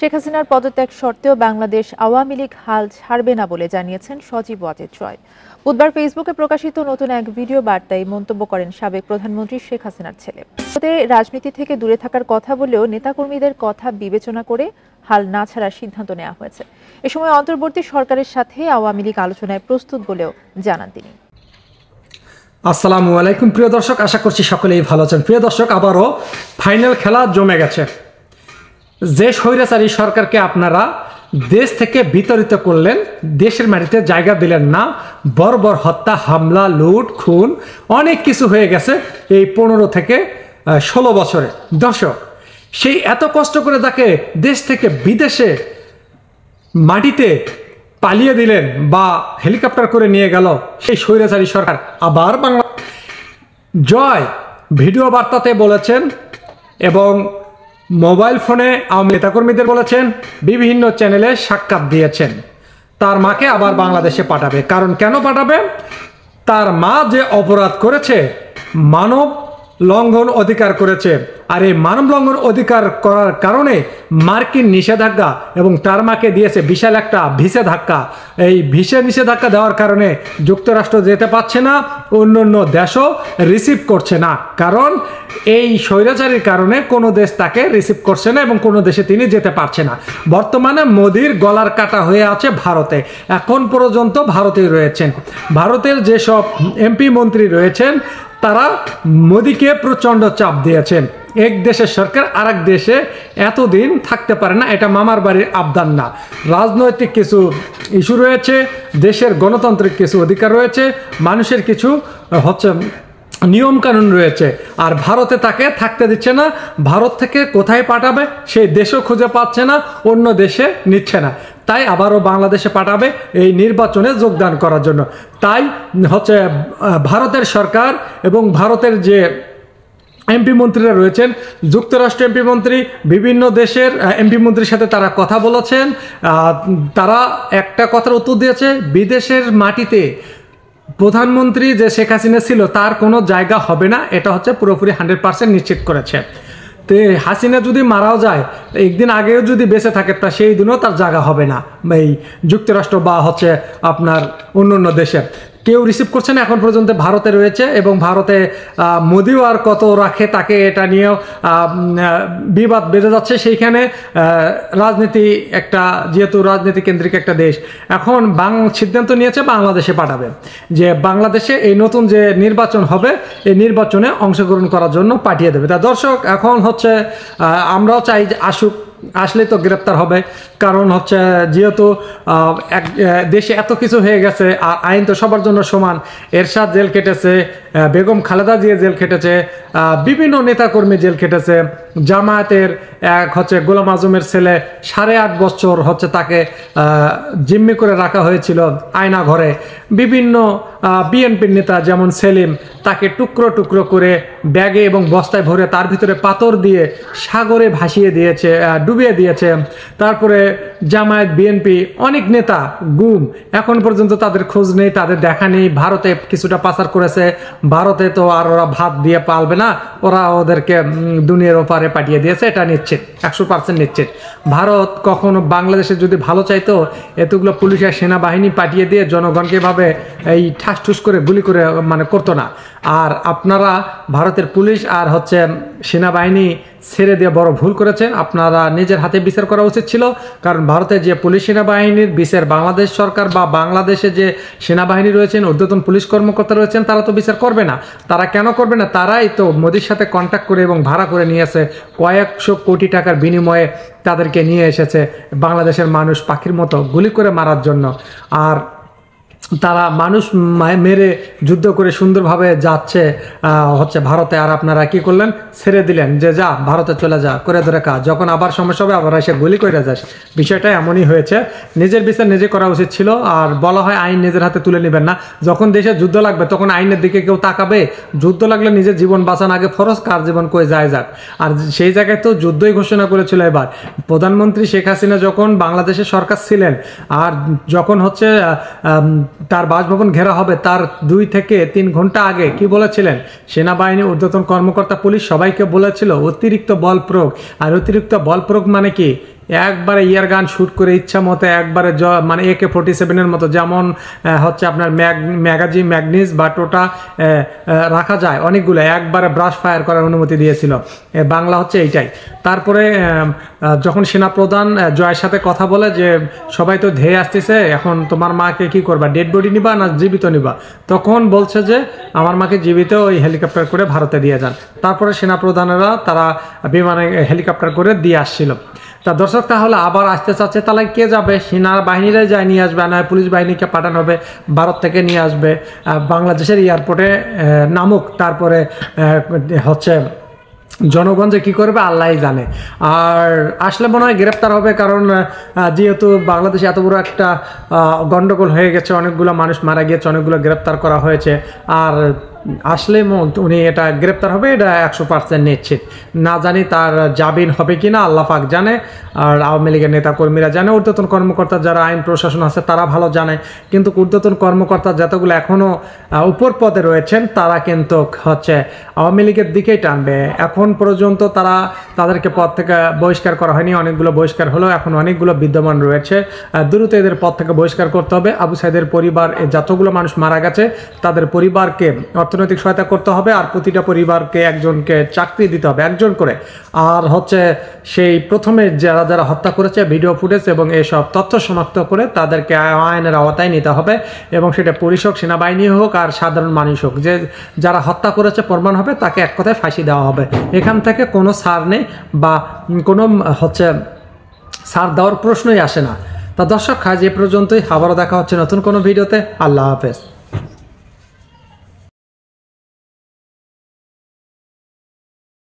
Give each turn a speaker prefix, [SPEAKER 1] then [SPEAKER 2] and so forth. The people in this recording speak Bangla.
[SPEAKER 1] শেখ হাসিনার পদত্যাগ সত্ত্বেও বাংলাদেশ আওয়ামী লীগ হাল ছাড়বে না বলে জানিয়েছেন সজীব ওয়াজেদ জয় বুধবার ফেসবুকে প্রকাশিত নতুন এক ভিডিও বার্তায় মন্তব্য করেন সাবেক প্রধানমন্ত্রী শেখ হাসিনার ছেলে রাজনীতি থেকে দূরে থাকার কথা বলেও নেতাকর্মীদের কথা বিবেচনা করে হাল না ছাড়ার সিদ্ধান্ত নেওয়া হয়েছে এ সময় অন্তর্বর্তী সরকারের সাথে আওয়ামী লীগ আলোচনায় প্রস্তুত বলেও জানান তিনি আসসালামু আলাইকুম প্রিয় দর্শক আশা করছি সকলেই ভালো আছেন প্রিয় দর্শক আবারও ফাইনাল খেলা জমে গেছে যে স্বৈরাচারী সরকারকে আপনারা দেশ থেকে বিতরিত করলেন দেশের মাটিতে জায়গা দিলেন না বর্বর হত্যা হামলা লুট খুন অনেক কিছু হয়ে গেছে এই পনেরো থেকে ষোলো বছরে দশক সেই এত কষ্ট করে তাকে দেশ থেকে বিদেশে মাটিতে পালিয়ে দিলেন বা হেলিকপ্টার করে নিয়ে গেল সেই স্বৈরাচারী সরকার আবার বাংলা জয় ভিডিও বার্তাতে বলেছেন এবং মোবাইল ফোনে আওয়ামী নেতাকর্মীদের বলেছেন বিভিন্ন চ্যানেলে সাক্ষাৎ দিয়েছেন তার মাকে আবার বাংলাদেশে পাঠাবে কারণ কেন পাঠাবে তার মা যে অপরাধ করেছে মানব লঙ্ঘন অধিকার করেছে আর এই মানব লঙ্ঘন অধিকার করার কারণে মার্কিন নিষেধাজ্ঞা এবং তার মাকে দিয়েছে বিশাল একটা ভিসে ধাক্কা এই ভিসে নিষেধাজ্ঞা দেওয়ার কারণে যুক্তরাষ্ট্র যেতে পারছে না অন্য অন্য দেশও রিসিভ করছে না কারণ এই স্বৈরাচারীর কারণে কোনো দেশ তাকে রিসিভ করছে না এবং কোনো দেশে তিনি যেতে পারছে না বর্তমানে মোদির গলার কাটা হয়ে আছে ভারতে এখন পর্যন্ত ভারতেই রয়েছেন ভারতের যেসব এমপি মন্ত্রী রয়েছেন তারা মোদিকে প্রচণ্ড চাপ দিয়েছেন এক দেশের সরকার আর দেশে এতদিন থাকতে পারে না এটা মামার বাড়ির আবদান না রাজনৈতিক কিছু ইস্যু রয়েছে দেশের গণতান্ত্রিক কিছু অধিকার রয়েছে মানুষের কিছু হচ্ছে নিয়মকানুন রয়েছে আর ভারতে তাকে থাকতে দিচ্ছে না ভারত থেকে কোথায় পাঠাবে সেই দেশও খুঁজে পাচ্ছে না অন্য দেশে নিচ্ছে না তাই আবারও বাংলাদেশে পাঠাবে এই নির্বাচনে যোগদান করার জন্য তাই হচ্ছে ভারতের সরকার এবং ভারতের যে এমপি মন্ত্রীরা রয়েছেন যুক্তরাষ্ট্র এমপি মন্ত্রী বিভিন্ন দেশের এমপি মন্ত্রীর সাথে তারা কথা বলেছেন তারা একটা কথার উত্তর দিয়েছে বিদেশের মাটিতে প্রধানমন্ত্রী যে শেখ হাসিনা ছিল তার কোনো জায়গা হবে না এটা হচ্ছে পুরোপুরি হান্ড্রেড পার্সেন্ট নিশ্চিত করেছে তো হাসিনা যদি মারাও যায় একদিন আগেও যদি বেঁচে থাকে তা সেই দিনও তার জায়গা হবে না এই যুক্তরাষ্ট্র বা হচ্ছে আপনার অন্য অন্য দেশে কেউ রিসিভ করছে না এখন পর্যন্ত ভারতে রয়েছে এবং ভারতে মোদিও আর কত রাখে তাকে এটা নিয়েও বিবাদ বেড়ে যাচ্ছে সেইখানে রাজনীতি একটা যেহেতু রাজনীতি কেন্দ্রিক একটা দেশ এখন বাং সিদ্ধান্ত নিয়েছে বাংলাদেশে পাঠাবে যে বাংলাদেশে এই নতুন যে নির্বাচন হবে এই নির্বাচনে অংশগ্রহণ করার জন্য পাঠিয়ে দেবে তা দর্শক এখন হচ্ছে আমরাও চাই যে আসুক আসলে তো গ্রেপ্তার হবে কারণ হচ্ছে যেহেতু দেশে এত কিছু হয়ে গেছে আর আইন তো সবার জন্য সমান এরশাদ জেল কেটেছে বেগম খালেদা জিয়া জেল খেটেছে বিভিন্ন নেতাকর্মী জেল খেটেছে জামায়াতের এক হচ্ছে গোলাম আজমের ছেলে সাড়ে আট বছর হচ্ছে তাকে জিম্মি করে রাখা হয়েছিল আয়না ঘরে বিভিন্ন বিএনপির নেতা যেমন সেলিম তাকে টুকরো টুকরো করে ব্যাগে এবং বস্তায় ভরে তার ভিতরে পাথর দিয়ে সাগরে ভাসিয়ে দিয়েছে ডুবিয়ে দিয়েছে তারপরে জামায়াত বিএনপি অনেক নেতা গুম এখন পর্যন্ত তাদের খোঁজ নেই তাদের দেখা নেই ভারতে কিছুটা পাচার করেছে ভারতে তো আর ওরা ভাত দিয়ে পালবে না ওরা ওদেরকে দুনিয়ার ওপারে পাঠিয়ে দিয়েছে এটা নিশ্চিত একশো পার্সেন্ট নিশ্চিত ভারত কখনো বাংলাদেশে যদি ভালো চাইতো এতগুলো পুলিশের সেনাবাহিনী পাঠিয়ে দিয়ে জনগণকে ভাবে এই ঠাস ঠুস করে গুলি করে মানে করতো না আর আপনারা ভারতের পুলিশ আর হচ্ছে সেনাবাহিনী ছেড়ে দিয়ে বড় ভুল করেছেন আপনারা নিজের হাতে বিচার করা উচিত ছিল কারণ ভারতের যে পুলিশ সেনাবাহিনীর বিচার বাংলাদেশ সরকার বা বাংলাদেশে যে সেনাবাহিনী রয়েছেন ঊর্ধ্বতন পুলিশ কর্মকর্তা রয়েছেন তারা তো বিচার করবে না তারা কেন করবে না তারাই তো মোদির সাথে কন্ট্যাক্ট করে এবং ভাড়া করে নিয়ে আসে কয়েকশো কোটি টাকার বিনিময়ে তাদেরকে নিয়ে এসেছে বাংলাদেশের মানুষ পাখির মতো গুলি করে মারার জন্য আর তারা মানুষ মেরে যুদ্ধ করে সুন্দরভাবে যাচ্ছে হচ্ছে ভারতে আর আপনারা কি করলেন ছেড়ে দিলেন যে যা ভারতে চলে যা করে ধরে কাজ যখন আবার সমস্যা হবে আবার এসে গুলি করে যাস বিষয়টা এমনই হয়েছে নিজের বিচার নিজে করা উচিত ছিল আর বলা হয় আইন নিজের হাতে তুলে নেবেন না যখন দেশে যুদ্ধ লাগবে তখন আইনের দিকে কেউ তাকাবে যুদ্ধ লাগলে নিজের জীবন বাঁচান আগে ফরজ কার জীবন কয়ে যায় যাক আর সেই জায়গায় তো যুদ্ধই ঘোষণা করেছিল এবার প্রধানমন্ত্রী শেখ হাসিনা যখন বাংলাদেশের সরকার ছিলেন আর যখন হচ্ছে তার বাসভবন ঘেরা হবে তার দুই থেকে তিন ঘন্টা আগে কি বলেছিলেন সেনাবাহিনী ঊর্ধ্বতন কর্মকর্তা পুলিশ সবাইকে বলেছিল অতিরিক্ত বল প্রয়োগ আর অতিরিক্ত বল প্রয়োগ মানে কি একবারে ইয়ার গান শ্যুট করে ইচ্ছা মতো একবারে জ মানে এ কে ফোর্টি সেভেনের মতো যেমন হচ্ছে আপনার ম্যাগ ম্যাগাজি ম্যাগনিস বা টোটা রাখা যায় অনেকগুলো একবারে ব্রাশ ফায়ার করার অনুমতি দিয়েছিল বাংলা হচ্ছে এইটাই তারপরে যখন সেনাপ্রধান জয়ের সাথে কথা বলে যে সবাই তো ধেয়ে আসতেছে এখন তোমার মাকে কি করবা ডেড বডি নিবা না জীবিত নিবা তখন বলছে যে আমার মাকে জীবিত ওই হেলিকপ্টার করে ভারতে দিয়ে যান তারপরে সেনাপ্রধানেরা তারা বিমানে হেলিকপ্টার করে দিয়ে আসছিল তা দর্শক তাহলে আবার আসতে চাচ্ছে তাহলে কে যাবে সেনার বাহিনীরা যায় নিয়ে আসবে না পুলিশ বাহিনীকে পাঠানো হবে ভারত থেকে নিয়ে আসবে বাংলাদেশের এয়ারপোর্টে নামুক তারপরে হচ্ছে জনগণ যে কী করবে আল্লাহ জানে আর আসলে মনে হয় গ্রেপ্তার হবে কারণ যেহেতু বাংলাদেশে এত বড় একটা গণ্ডগোল হয়ে গেছে অনেকগুলো মানুষ মারা গিয়েছে অনেকগুলো গ্রেপ্তার করা হয়েছে আর আসলে উনি এটা গ্রেপ্তার হবে এটা একশো পার্সেন্ট নিশ্চিত না জানি তার জামিন হবে কি না আল্লাহ পাক জানে আর আওয়ামী লীগের নেতাকর্মীরা জানে ঊর্ধ্বতন কর্মকর্তা যারা আইন প্রশাসন আছে তারা ভালো জানে কিন্তু ঊর্ধ্বতন কর্মকর্তা যতগুলো এখনও উপর পদে রয়েছেন তারা কিন্তু হচ্ছে আওয়ামী লীগের দিকেই টানবে এখন পর্যন্ত তারা তাদেরকে পদ থেকে বহিষ্কার করা হয়নি অনেকগুলো বহিষ্কার হলেও এখন অনেকগুলো বিদ্যমান রয়েছে দ্রুত এদের পদ থেকে বহিষ্কার করতে হবে আবু সাইদের পরিবার যতগুলো মানুষ মারা গেছে তাদের পরিবারকে অর্থ অর্থনৈতিক সহায়তা করতে হবে আর প্রতিটা পরিবারকে একজনকে চাকরি দিতে হবে একজন করে আর হচ্ছে সেই প্রথমে যারা যারা হত্যা করেছে ভিডিও ফুটেজ এবং এসব তথ্য শনাক্ত করে তাদেরকে আইনের আওতায় নিতে হবে এবং সেটা পুলিশ হোক সেনাবাহিনী হোক আর সাধারণ মানুষ হোক যে যারা হত্যা করেছে প্রমাণ হবে তাকে এক কথায় ফাঁসি দেওয়া হবে এখান থেকে কোনো সার নেই বা কোনো হচ্ছে সার দেওয়ার প্রশ্নই আসে না তা দর্শক খাজ এ পর্যন্তই আবারও দেখা হচ্ছে নতুন কোনো ভিডিওতে আল্লাহ হাফেজ